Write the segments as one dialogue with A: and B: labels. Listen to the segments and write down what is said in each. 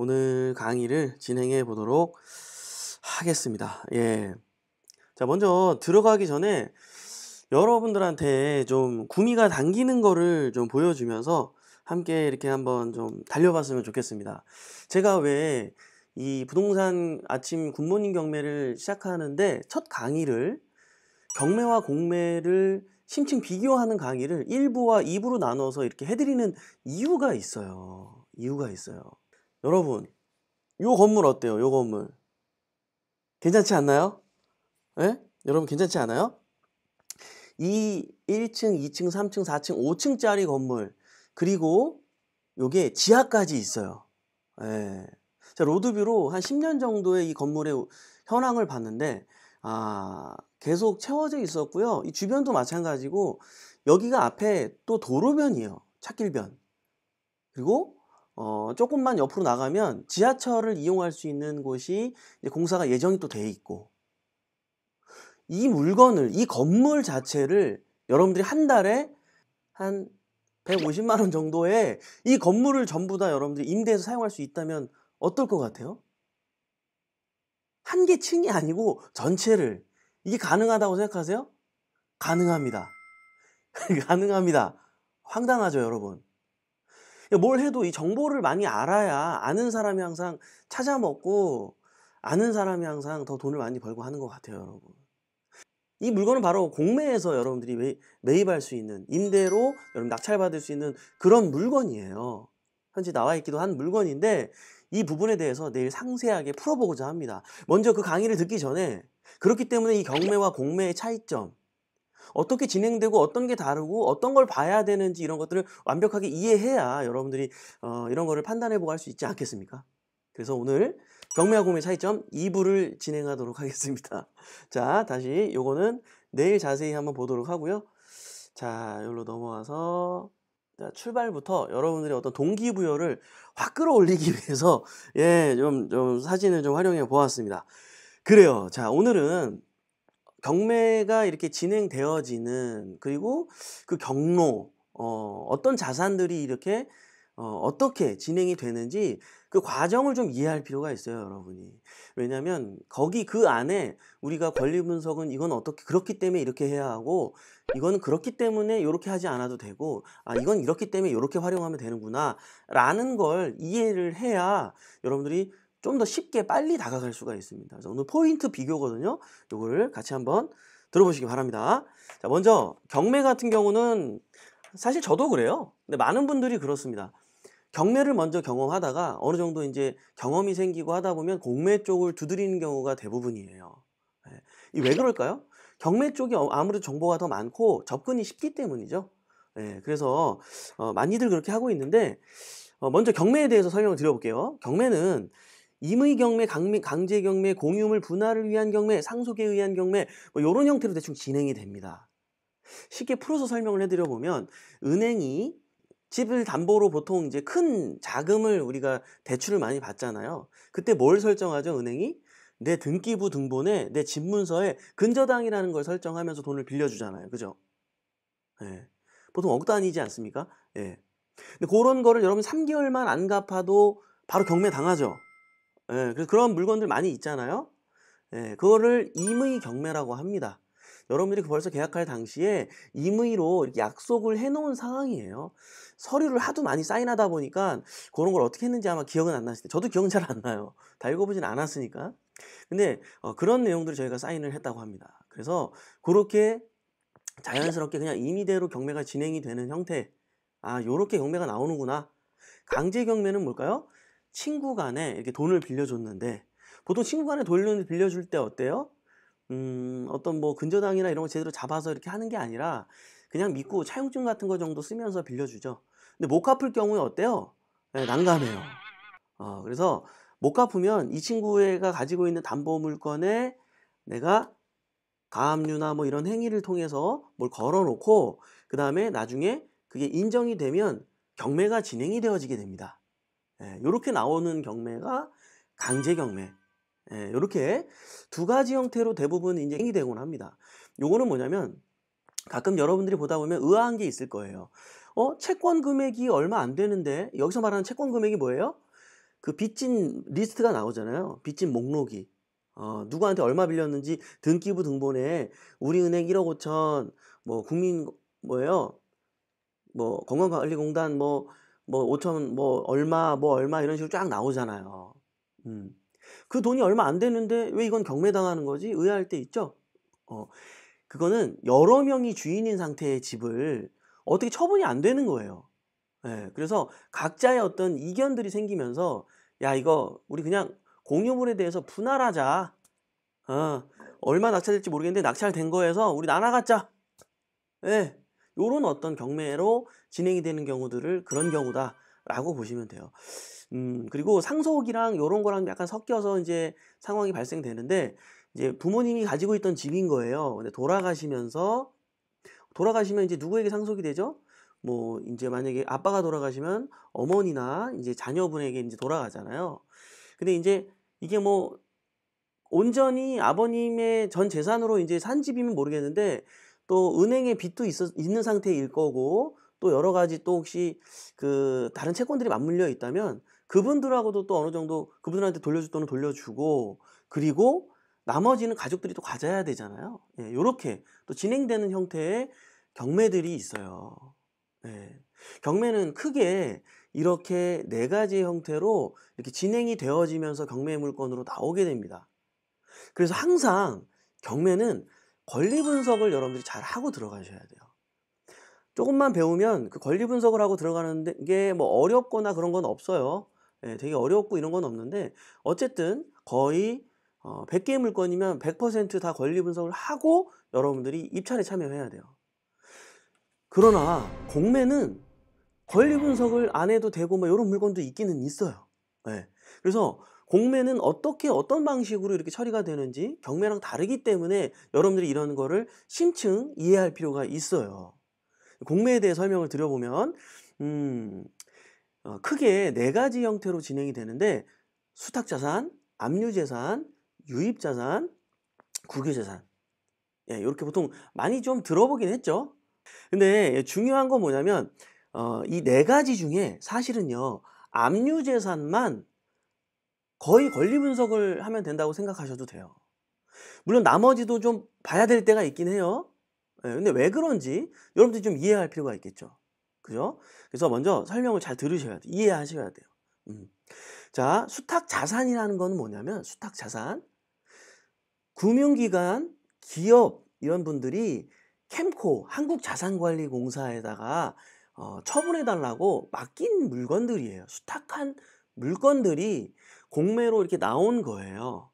A: 오늘 강의를 진행해 보도록 하겠습니다. 예. 자, 먼저 들어가기 전에 여러분들한테 좀 구미가 당기는 거를 좀 보여주면서 함께 이렇게 한번 좀 달려봤으면 좋겠습니다. 제가 왜 이 부동산 아침 굿모닝 경매를 시작하는데 첫 강의를 경매와 공매를 심층 비교하는 강의를 1부와 2부로 나눠서 이렇게 해드리는 이유가 있어요. 이유가 있어요. 여러분, 요 건물 어때요? 요 건물. 괜찮지 않나요? 예? 여러분 괜찮지 않아요? 이 1층, 2층, 3층, 4층, 5층짜리 건물 그리고 요게 지하까지 있어요. 예. 자, 로드뷰로 한 10년 정도의 이 건물의 현황을 봤는데 아, 계속 채워져 있었고요. 이 주변도 마찬가지고 여기가 앞에 또 도로변이에요. 찾길변. 그리고 어, 조금만 옆으로 나가면 지하철을 이용할 수 있는 곳이 공사가 예정이 또 돼 있고 이 물건을 이 건물 자체를 여러분들이 한 달에 한 150만 원 정도에 이 건물을 전부 다 여러분들이 임대해서 사용할 수 있다면 어떨 것 같아요? 한 개 층이 아니고 전체를 이게 가능하다고 생각하세요? 가능합니다. 가능합니다. 황당하죠, 여러분. 뭘 해도 이 정보를 많이 알아야 아는 사람이 항상 찾아 먹고 아는 사람이 항상 더 돈을 많이 벌고 하는 것 같아요, 여러분. 이 물건은 바로 공매에서 여러분들이 매입할 수 있는 임대로 여러분 낙찰받을 수 있는 그런 물건이에요. 현재 나와 있기도 한 물건인데 이 부분에 대해서 내일 상세하게 풀어보고자 합니다. 먼저 그 강의를 듣기 전에 그렇기 때문에 이 경매와 공매의 차이점 어떻게 진행되고 어떤 게 다르고 어떤 걸 봐야 되는지 이런 것들을 완벽하게 이해해야 여러분들이 어, 이런 거를 판단해 보고 할 수 있지 않겠습니까? 그래서 오늘 경매와 구매 차이점 2부를 진행하도록 하겠습니다. 자, 다시 요거는 내일 자세히 한번 보도록 하고요. 자, 여기로 넘어와서 자, 출발부터 여러분들이 어떤 동기부여를 확 끌어올리기 위해서 예, 좀, 좀 사진을 좀 활용해 보았습니다. 그래요. 자, 오늘은 경매가 이렇게 진행되어지는 그리고 그 경로 어, 어떤 자산들이 이렇게 어, 어떻게 진행이 되는지 그 과정을 좀 이해할 필요가 있어요, 여러분이. 왜냐면 하 거기 그 안에 우리가 권리 분석은 이건 어떻게 그렇기 때문에 이렇게 해야 하고 이거는 그렇기 때문에 이렇게 하지 않아도 되고 아 이건 이렇기 때문에 이렇게 활용하면 되는구나라는 걸 이해를 해야 여러분들이 좀더 쉽게 빨리 다가갈 수가 있습니다. 그래서 오늘 포인트 비교거든요. 요거를 같이 한번 들어보시기 바랍니다. 자, 먼저 경매 같은 경우는 사실 저도 그래요. 근데 많은 분들이 그렇습니다. 경매를 먼저 경험하다가 어느 정도 이제 경험이 생기고 하다 보면 공매 쪽을 두드리는 경우가 대부분이에요. 예. 왜 그럴까요? 경매 쪽이 어, 아무래도 정보가 더 많고 접근이 쉽기 때문이죠. 네. 그래서 어, 많이들 그렇게 하고 있는데 어, 먼저 경매에 대해서 설명을 드려볼게요. 경매는 임의 경매, 강제 경매, 공유물 분할을 위한 경매, 상속에 의한 경매 뭐 이런 형태로 대충 진행이 됩니다. 쉽게 풀어서 설명을 해드려 보면 은행이 집을 담보로 보통 이제 큰 자금을 우리가 대출을 많이 받잖아요. 그때 뭘 설정하죠? 은행이 내 등기부 등본에 내 집문서에 근저당이라는 걸 설정하면서 돈을 빌려주잖아요. 그죠? 예. 보통 억 단위지 않습니까? 예. 근데 그런 거를 여러분 3개월만 안 갚아도 바로 경매 당하죠. 예, 그런 물건들 많이 있잖아요. 예, 그거를 임의 경매라고 합니다. 여러분들이 벌써 계약할 당시에 임의로 이렇게 약속을 해놓은 상황이에요. 서류를 하도 많이 사인하다 보니까 그런 걸 어떻게 했는지 아마 기억은 안 나실 때 저도 기억은 잘 안 나요. 다 읽어보진 않았으니까. 근데 어, 그런 내용들을 저희가 사인을 했다고 합니다. 그래서 그렇게 자연스럽게 그냥 임의대로 경매가 진행이 되는 형태 아 요렇게 경매가 나오는구나 강제 경매는 뭘까요? 친구 간에 이렇게 돈을 빌려줬는데 보통 친구 간에 돈을 빌려줄 때 어때요? 음, 어떤 뭐 근저당이나 이런 거 제대로 잡아서 이렇게 하는 게 아니라 그냥 믿고 차용증 같은 거 정도 쓰면서 빌려주죠. 근데 못 갚을 경우에 어때요? 네, 난감해요. 어, 그래서 못 갚으면 이 친구가 가지고 있는 담보 물건에 내가 가압류나 뭐 이런 행위를 통해서 뭘 걸어놓고 그 다음에 나중에 그게 인정이 되면 경매가 진행이 되어지게 됩니다. 이렇게 예, 나오는 경매가 강제 경매. 이렇게 예, 두 가지 형태로 대부분 이제 행이 되곤 합니다. 요거는 뭐냐면 가끔 여러분들이 보다 보면 의아한 게 있을 거예요. 어, 채권 금액이 얼마 안 되는데 여기서 말하는 채권 금액이 뭐예요? 그 빚진 리스트가 나오잖아요. 빚진 목록이. 어, 누구한테 얼마 빌렸는지 등기부 등본에 우리은행 1억 5천 뭐 국민 뭐예요? 뭐 건강관리공단 뭐뭐 5천 뭐 얼마 뭐 얼마 이런 식으로 쫙 나오잖아요. 음. 그 돈이 얼마 안 되는데 왜 이건 경매당하는 거지? 의아할 때 있죠. 어. 그거는 여러 명이 주인인 상태의 집을 어떻게 처분이 안 되는 거예요. 예. 네, 그래서 각자의 어떤 이견들이 생기면서 야 이거 우리 그냥 공유물에 대해서 분할하자. 어. 얼마 낙찰될지 모르겠는데 낙찰된 거에서 우리 나눠 갖자. 예. 네. 요런 어떤 경매로 진행이 되는 경우들을 그런 경우다. 라고 보시면 돼요. 음, 그리고 상속이랑 요런 거랑 약간 섞여서 이제 상황이 발생되는데, 이제 부모님이 가지고 있던 집인 거예요. 근데 돌아가시면서, 돌아가시면 이제 누구에게 상속이 되죠? 뭐, 이제 만약에 아빠가 돌아가시면 어머니나 이제 자녀분에게 이제 돌아가잖아요. 근데 이제 이게 뭐, 온전히 아버님의 전 재산으로 이제 산 집이면 모르겠는데, 또 은행에 빚도 있어, 있는 상태일 거고 또 여러 가지 또 혹시 그 다른 채권들이 맞물려 있다면 그분들하고도 또 어느 정도 그분들한테 돌려줄 돈은 돌려주고 그리고 나머지는 가족들이 또 가져야 되잖아요. 이렇게또 예, 진행되는 형태의 경매들이 있어요. 예. 경매는 크게 이렇게 네 가지 형태로 이렇게 진행이 되어지면서 경매 물건으로 나오게 됩니다. 그래서 항상 경매는 권리 분석을 여러분들이 잘 하고 들어가셔야 돼요. 조금만 배우면 그 권리 분석을 하고 들어가는 게 뭐 어렵거나 그런 건 없어요. 예, 되게 어렵고 이런 건 없는데 어쨌든 거의 어, 100개의 물건이면 100%다 권리 분석을 하고 여러분들이 입찰에 참여해야 돼요. 그러나 공매는 권리 분석을 안 해도 되고 뭐 이런 물건도 있기는 있어요. 예. 그래서 공매는 어떻게 어떤 방식으로 이렇게 처리가 되는지 경매랑 다르기 때문에 여러분들이 이런 거를 심층 이해할 필요가 있어요. 공매에 대해 설명을 드려보면 음, 어, 크게 네 가지 형태로 진행이 되는데 수탁자산, 압류재산, 유입자산, 국유재산 예, 이렇게 보통 많이 좀 들어보긴 했죠. 근데 중요한 건 뭐냐면 어, 이 네 가지 중에 사실은요 압류재산만 거의 권리 분석을 하면 된다고 생각하셔도 돼요. 물론 나머지도 좀 봐야 될 때가 있긴 해요. 네, 근데 왜 그런지 여러분들이 좀 이해할 필요가 있겠죠. 그죠? 그래서 먼저 설명을 잘 들으셔야 돼요. 이해하셔야 돼요. 음. 자, 수탁 자산이라는 건 뭐냐면 수탁 자산. 금융기관, 기업 이런 분들이 캠코 한국자산관리공사에다가 어, 처분해 달라고 맡긴 물건들이에요. 수탁한 물건들이 공매로 이렇게 나온 거예요.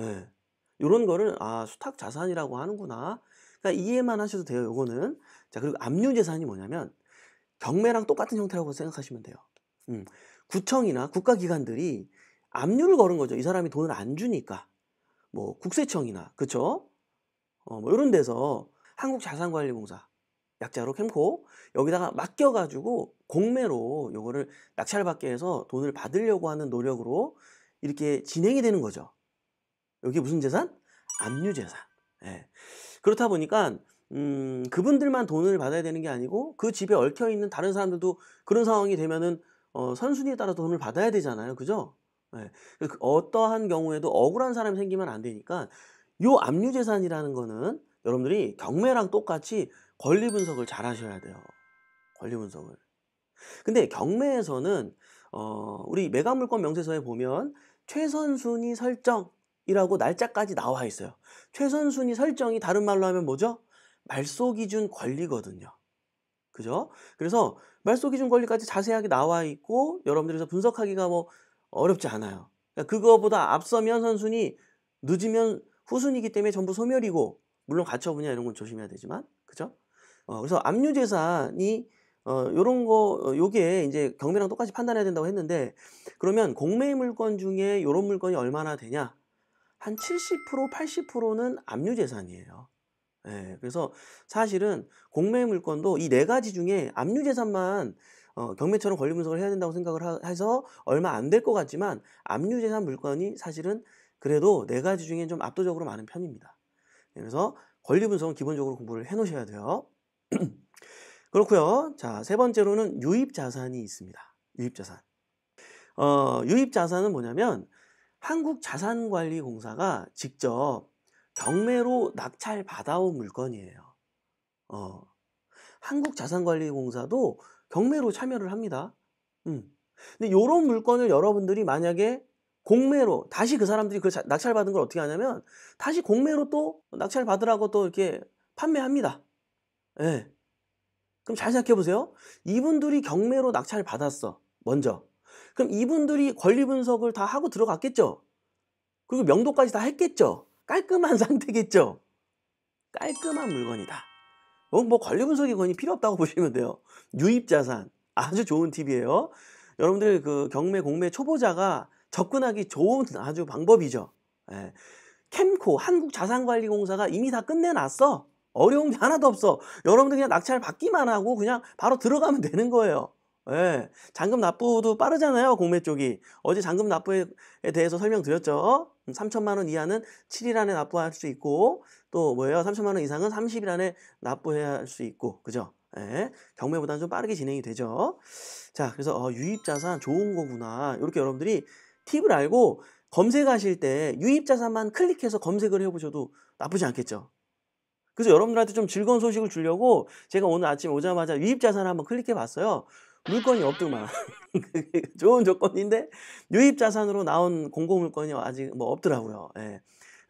A: 예. 요런 거를 아 수탁 자산이라고 하는구나. 그러니까 이해만 하셔도 돼요. 요거는 자 그리고 압류 재산이 뭐냐면 경매랑 똑같은 형태라고 생각하시면 돼요. 음. 구청이나 국가기관들이 압류를 걸은 거죠. 이 사람이 돈을 안 주니까 뭐 국세청이나 그쵸? 어, 뭐 이런 데서 한국자산관리공사 약자로 캠코 여기다가 맡겨가지고 공매로 요거를 낙찰 받게 해서 돈을 받으려고 하는 노력으로 이렇게 진행이 되는 거죠. 여기 무슨 재산? 압류 재산. 예. 그렇다 보니까 음, 그분들만 돈을 받아야 되는 게 아니고 그 집에 얽혀 있는 다른 사람들도 그런 상황이 되면은 어, 선순위에 따라 돈을 받아야 되잖아요. 그죠? 예. 그 어떠한 경우에도 억울한 사람이 생기면 안 되니까 요 압류 재산이라는 거는 여러분들이 경매랑 똑같이 권리 분석을 잘 하셔야 돼요. 권리 분석을. 근데 경매에서는 어, 우리 매각물권 명세서에 보면 최선순위 설정이라고 날짜까지 나와 있어요. 최선순위 설정이 다른 말로 하면 뭐죠? 말소 기준 권리거든요. 그죠? 그래서 말소 기준 권리까지 자세하게 나와 있고 여러분들에서 분석하기가 뭐 어렵지 않아요. 그러니까 그거보다 앞서면 선순위, 늦으면 후순위이기 때문에 전부 소멸이고 물론 가처분이나 이런 건 조심해야 되지만 그죠? 어, 그래서 압류재산이 어, 요런 거, 어, 요게 이제 경매랑 똑같이 판단해야 된다고 했는데, 그러면 공매 물건 중에 요런 물건이 얼마나 되냐? 한 70%, 80%는 압류 재산이에요. 예, 그래서 사실은 공매 물건도 이 네 가지 중에 압류 재산만 어, 경매처럼 권리 분석을 해야 된다고 생각을 하, 해서 얼마 안 될 것 같지만 압류 재산 물건이 사실은 그래도 네 가지 중에 좀 압도적으로 많은 편입니다. 예, 그래서 권리 분석은 기본적으로 공부를 해 놓으셔야 돼요. 그렇고요. 자, 세 번째로는 유입 자산이 있습니다. 유입 자산. 어, 유입 자산은 뭐냐면 한국자산관리공사가 직접 경매로 낙찰 받아온 물건이에요. 어, 한국자산관리공사도 경매로 참여를 합니다. 음. 근데 이런 물건을 여러분들이 만약에 공매로 다시 그 사람들이 그 낙찰 받은 걸 어떻게 하냐면 다시 공매로 또 낙찰 받으라고 또 이렇게 판매합니다. 예. 그럼 잘 생각해 보세요. 이분들이 경매로 낙찰 받았어. 먼저. 그럼 이분들이 권리 분석을 다 하고 들어갔겠죠. 그리고 명도까지 다 했겠죠. 깔끔한 상태겠죠. 깔끔한 물건이다. 뭐, 뭐 권리 분석이 거의 필요 없다고 보시면 돼요. 유입 자산 아주 좋은 팁이에요. 여러분들 그 경매 공매 초보자가 접근하기 좋은 아주 방법이죠. 예. 캠코 한국자산관리공사가 이미 다 끝내놨어. 어려운 게 하나도 없어. 여러분들 그냥 낙찰 받기만 하고 그냥 바로 들어가면 되는 거예요. 예. 잔금 납부도 빠르잖아요. 공매 쪽이. 어제 잔금 납부에 대해서 설명드렸죠. 3천만 음, 원 이하는 7일 안에 납부할 수 있고 또 뭐예요? 3천만 원 이상은 30일 안에 납부해야 할 수 있고. 그죠? 예. 경매보다는 좀 빠르게 진행이 되죠. 자, 그래서 어, 유입 자산 좋은 거구나. 이렇게 여러분들이 팁을 알고 검색하실 때 유입 자산만 클릭해서 검색을 해 보셔도 나쁘지 않겠죠. 그래서 여러분들한테 좀 즐거운 소식을 주려고 제가 오늘 아침 오자마자 유입 자산을 한번 클릭해 봤어요. 물건이 없더만. 좋은 조건인데 유입 자산으로 나온 공공 물건이 아직 뭐 없더라고요. 예.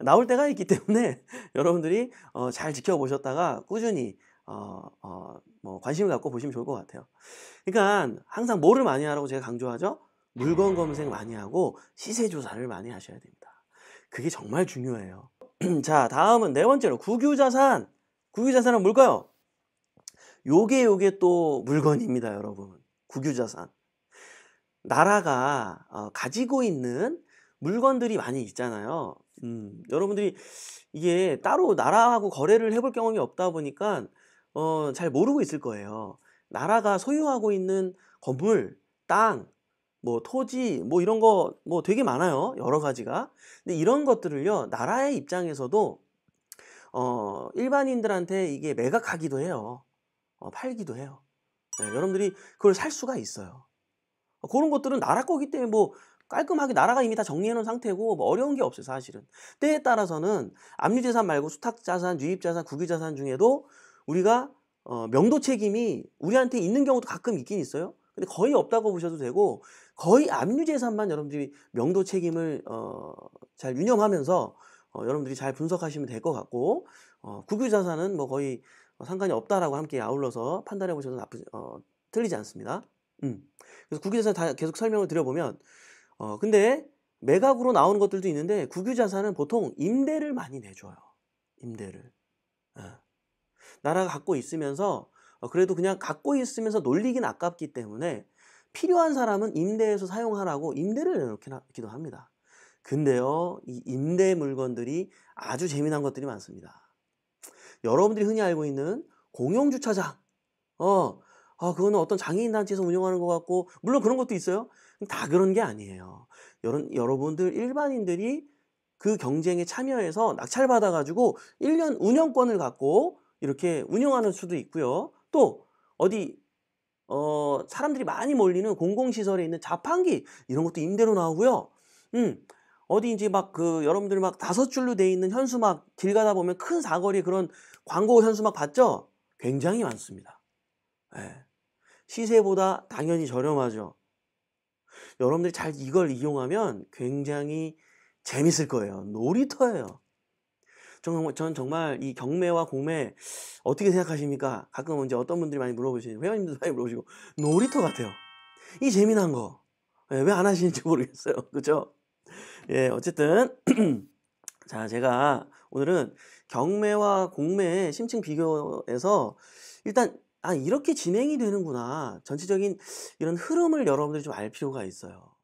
A: 나올 때가 있기 때문에 여러분들이 어, 잘 지켜보셨다가 꾸준히 어, 어, 뭐 관심을 갖고 보시면 좋을 것 같아요. 그러니까 항상 뭐를 많이 하라고 제가 강조하죠? 물건 검색 많이 하고 시세 조사를 많이 하셔야 됩니다. 그게 정말 중요해요. 자 다음은 네 번째로 국유자산 국유자산은 뭘까요? 요게 요게 또 물건입니다 여러분 국유자산 나라가 어, 가지고 있는 물건들이 많이 있잖아요 음, 여러분들이 이게 따로 나라하고 거래를 해볼 경험이 없다 보니까 어, 잘 모르고 있을 거예요 나라가 소유하고 있는 건물, 땅, 뭐 토지 뭐 이런 거 뭐 되게 많아요 여러 가지가 근데 이런 것들을요 나라의 입장에서도 어 일반인들한테 이게 매각하기도 해요 어, 팔기도 해요 네, 여러분들이 그걸 살 수가 있어요 어, 그런 것들은 나라 거기 때문에 뭐 깔끔하게 나라가 이미 다 정리해 놓은 상태고 뭐 어려운 게 없어요 사실은 때에 따라서는 압류재산 말고 수탁자산 유입자산 국유자산 중에도 우리가 어, 명도 책임이 우리한테 있는 경우도 가끔 있긴 있어요 근데 거의 없다고 보셔도 되고 거의 압류 재산만 여러분들이 명도 책임을 어, 잘 유념하면서 어, 여러분들이 잘 분석하시면 될 것 같고 어, 국유 자산은 뭐 거의 상관이 없다라고 함께 아울러서 판단해 보셔도 나쁘지 어, 틀리지 않습니다. 음. 그래서 국유 자산 다 계속 설명을 드려보면 어, 근데 매각으로 나오는 것들도 있는데 국유 자산은 보통 임대를 많이 내줘요. 임대를. 어. 나라가 갖고 있으면서 어, 그래도 그냥 갖고 있으면서 놀리긴 아깝기 때문에 필요한 사람은 임대해서 사용하라고 임대를 내놓기도 합니다. 근데요, 이 임대 물건들이 아주 재미난 것들이 많습니다. 여러분들이 흔히 알고 있는 공용주차장. 어, 아, 그거는 어떤 장애인단체에서 운영하는 것 같고, 물론 그런 것도 있어요. 다 그런 게 아니에요. 여러, 여러분들 일반인들이 그 경쟁에 참여해서 낙찰받아가지고 1년 운영권을 갖고 이렇게 운영하는 수도 있고요. 또 어디 어 사람들이 많이 몰리는 공공시설에 있는 자판기 이런 것도 임대로 나오고요. 음 어디 이제 막 그 여러분들 막 다섯 줄로 돼 있는 현수막 길 가다 보면 큰 사거리 그런 광고 현수막 봤죠? 굉장히 많습니다. 네. 시세보다 당연히 저렴하죠. 여러분들이 잘 이걸 이용하면 굉장히 재밌을 거예요. 놀이터예요. 저는, 정말 이 경매와 공매 어떻게 생각하십니까? 가끔 이제 어떤 분들이 많이 물어보시는 회원님도 많이 물어보시고 놀이터 같아요. 이 재미난 거. 예, 왜안 하시는지 모르겠어요. 그죠? 예, 어쨌든. 자, 제가 오늘은 경매와 공매의 심층 비교에서 일단 아, 이렇게 진행이 되는구나. 전체적인 이런 흐름을 여러분들이 좀 알 필요가 있어요.